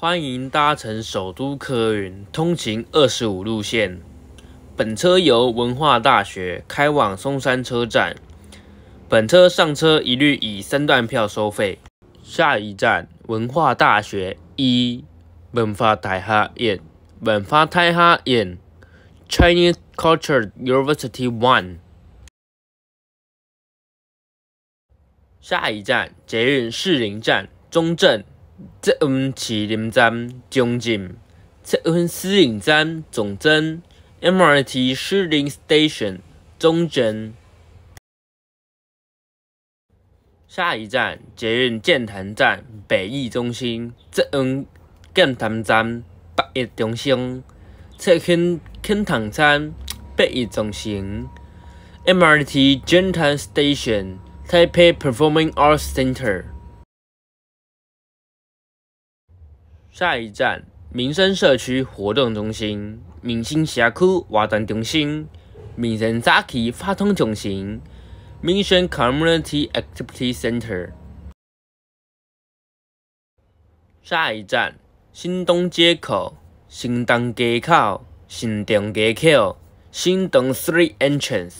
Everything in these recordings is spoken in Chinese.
欢迎搭乘首都客运通勤二十五路线，本车由文化大学开往松山车站，本车上车一律以三段票收费。下一站文化大学一文化大厦一文化大厦 n Chinese Culture University One。下一站捷运士林站中正。捷恩麒林站中正，捷恩私林站中站 m r t 树林 Station 中正。下一站捷运建潭站北翼中心，捷恩建潭站北翼中心，捷运建潭站北翼中心，MRT Gentan Station Taipei Performing Arts Center。下一站，民生社区活动中心，民生社区活动中心，民生早起发通中心，民生 Community Activity Center。下一站，新东街口，新东街口，新东街口，新东 Three Entrance。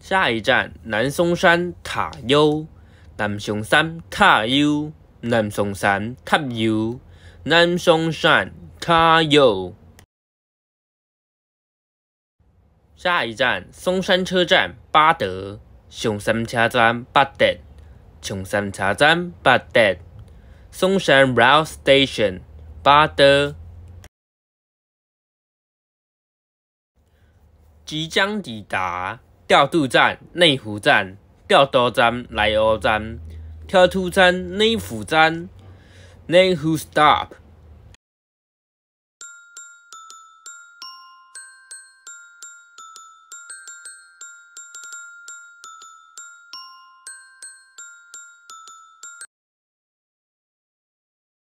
下一站，南松山塔悠，南松山塔悠。南松山塔油，南松山卡油。下一站松山车站八德，上山车站八德，上山车站八德，松山 Rail Station 八德。即将抵达调度站内湖站，调度站内湖站。跳土战内湖战内湖 stop。